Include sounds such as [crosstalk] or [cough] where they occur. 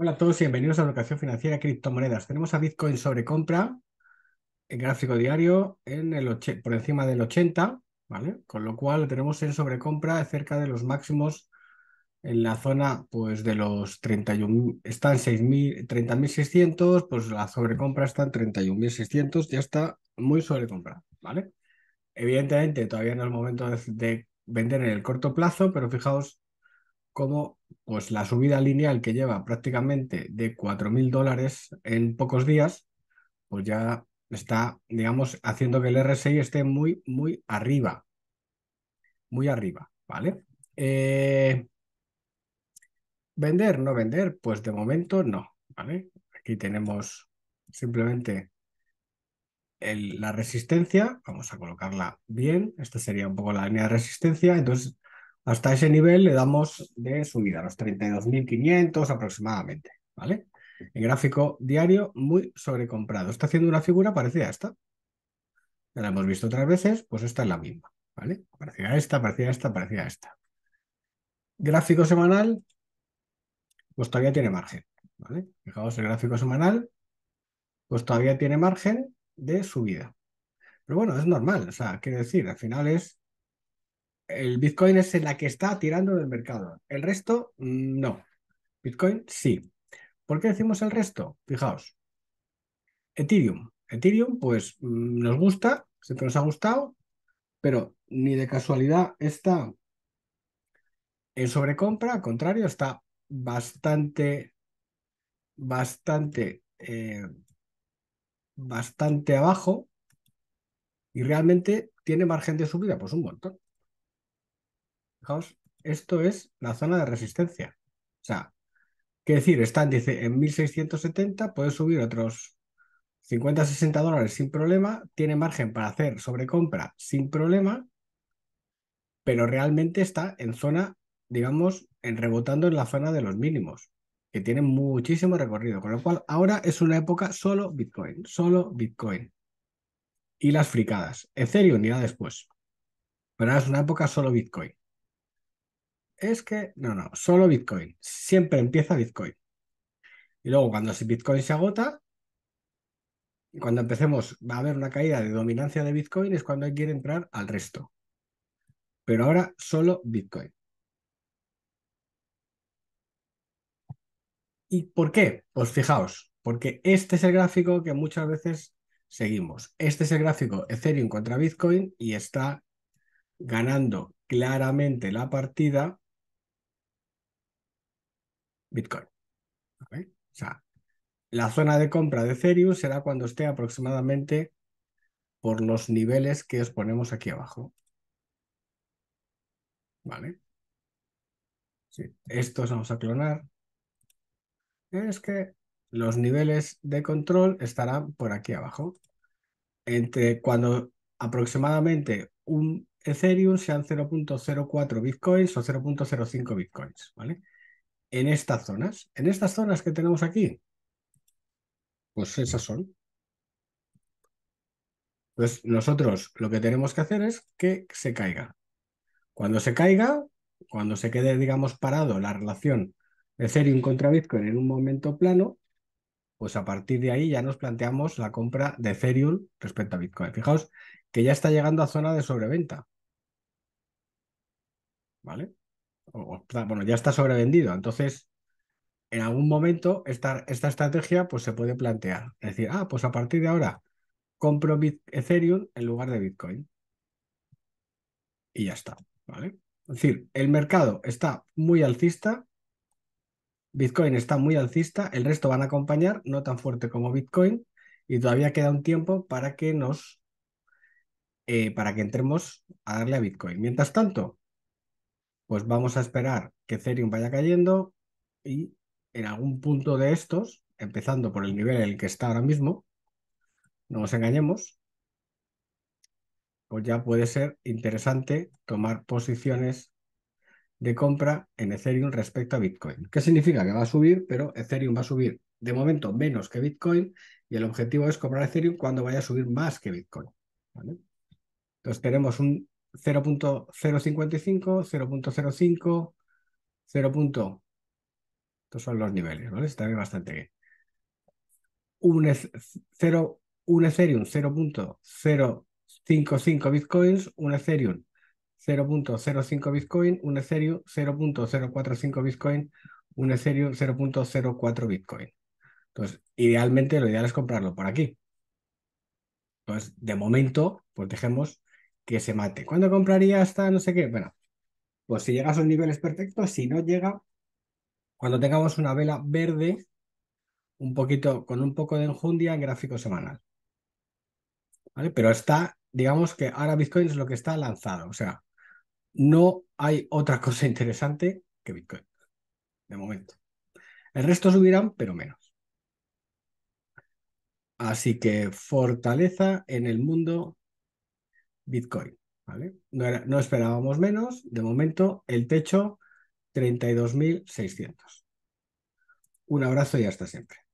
Hola a todos y bienvenidos a la educación financiera criptomonedas. Tenemos a Bitcoin sobre compra en gráfico diario en el por encima del 80, ¿vale? Con lo cual tenemos en sobrecompra cerca de los máximos en la zona pues de los 31 están 30.600, pues la sobrecompra está en 31.600, ya está muy sobrecompra, ¿vale? Evidentemente todavía no es el momento de vender en el corto plazo, pero fijaos como pues, la subida lineal que lleva prácticamente de 4.000 dólares en pocos días, pues ya está, digamos, haciendo que el RSI esté muy, muy arriba. Muy arriba, ¿vale? Eh, ¿Vender? ¿No vender? Pues de momento no, ¿vale? Aquí tenemos simplemente la resistencia, vamos a colocarla bien, esta sería un poco la línea de resistencia, entonces hasta ese nivel le damos de subida, los 32.500 aproximadamente, ¿vale? El gráfico diario muy sobrecomprado. Está haciendo una figura parecida a esta. Ya la hemos visto otras veces, pues esta es la misma, ¿vale? Parecida a esta, parecida a esta, parecida a esta. Gráfico semanal, pues todavía tiene margen, ¿vale? Fijaos, el gráfico semanal, pues todavía tiene margen de subida. Pero bueno, es normal, o sea, quiero decir, al final es el Bitcoin es en la que está tirando del mercado. El resto, mm, no. Bitcoin, sí. ¿Por qué decimos el resto? Fijaos. Ethereum. Ethereum, pues mm, nos gusta, siempre nos ha gustado, pero ni de casualidad está en sobrecompra, al contrario, está bastante, bastante, eh, bastante abajo y realmente tiene margen de subida, pues un montón. Fijaos, esto es la zona de resistencia. O sea, que decir, están, dice, en 1670 puede subir otros 50, 60 dólares sin problema, tiene margen para hacer sobrecompra sin problema, pero realmente está en zona, digamos, en rebotando en la zona de los mínimos, que tiene muchísimo recorrido, con lo cual ahora es una época solo Bitcoin, solo Bitcoin. Y las fricadas, Ethereum irá después, pero ahora es una época solo Bitcoin es que, no, no, solo Bitcoin. Siempre empieza Bitcoin. Y luego cuando Bitcoin se agota, cuando empecemos va a haber una caída de dominancia de Bitcoin, es cuando hay que entrar al resto. Pero ahora solo Bitcoin. ¿Y por qué? Pues fijaos, porque este es el gráfico que muchas veces seguimos. Este es el gráfico Ethereum contra Bitcoin y está ganando claramente la partida Bitcoin. O sea, la zona de compra de Ethereum será cuando esté aproximadamente por los niveles que os ponemos aquí abajo. ¿Vale? Sí. Estos vamos a clonar. Es que los niveles de control estarán por aquí abajo. Entre cuando aproximadamente un Ethereum sean 0.04 bitcoins o 0.05 bitcoins, ¿vale? en estas zonas. En estas zonas que tenemos aquí, pues esas son. pues nosotros lo que tenemos que hacer es que se caiga. Cuando se caiga, cuando se quede, digamos, parado la relación Ethereum contra Bitcoin en un momento plano, pues a partir de ahí ya nos planteamos la compra de Ethereum respecto a Bitcoin. Fijaos que ya está llegando a zona de sobreventa. ¿Vale? bueno, ya está sobrevendido. Entonces, en algún momento esta, esta estrategia pues, se puede plantear. Es decir, ah, pues a partir de ahora compro Ethereum en lugar de Bitcoin. Y ya está, ¿vale? Es decir, el mercado está muy alcista, Bitcoin está muy alcista, el resto van a acompañar, no tan fuerte como Bitcoin, y todavía queda un tiempo para que nos, eh, para que entremos a darle a Bitcoin. Mientras tanto, pues vamos a esperar que Ethereum vaya cayendo y en algún punto de estos, empezando por el nivel en el que está ahora mismo, no nos engañemos, pues ya puede ser interesante tomar posiciones de compra en Ethereum respecto a Bitcoin. ¿Qué significa? Que va a subir, pero Ethereum va a subir de momento menos que Bitcoin y el objetivo es comprar Ethereum cuando vaya a subir más que Bitcoin. Entonces tenemos un 0.055, 0.05, 0. Estos son los niveles, ¿vale? Está bien bastante bien. Un, un Ethereum 0.055 bitcoins, un Ethereum 0.05 bitcoin, un Ethereum 0.045 bitcoin, un Ethereum 0.04 bitcoin. Entonces, idealmente lo ideal es comprarlo por aquí. Entonces, de momento, pues dejemos que se mate. ¿Cuándo compraría hasta no sé qué? Bueno, pues si llega a esos niveles perfectos, si no llega, cuando tengamos una vela verde, un poquito, con un poco de enjundia en gráfico semanal. ¿Vale? Pero está, digamos que ahora Bitcoin es lo que está lanzado. O sea, no hay otra [laughs] cosa interesante que Bitcoin, de momento. El resto subirán, pero menos. Así que fortaleza en el mundo Bitcoin. ¿vale? No, no esperábamos menos. De momento, el techo, 32.600. Un abrazo y hasta siempre.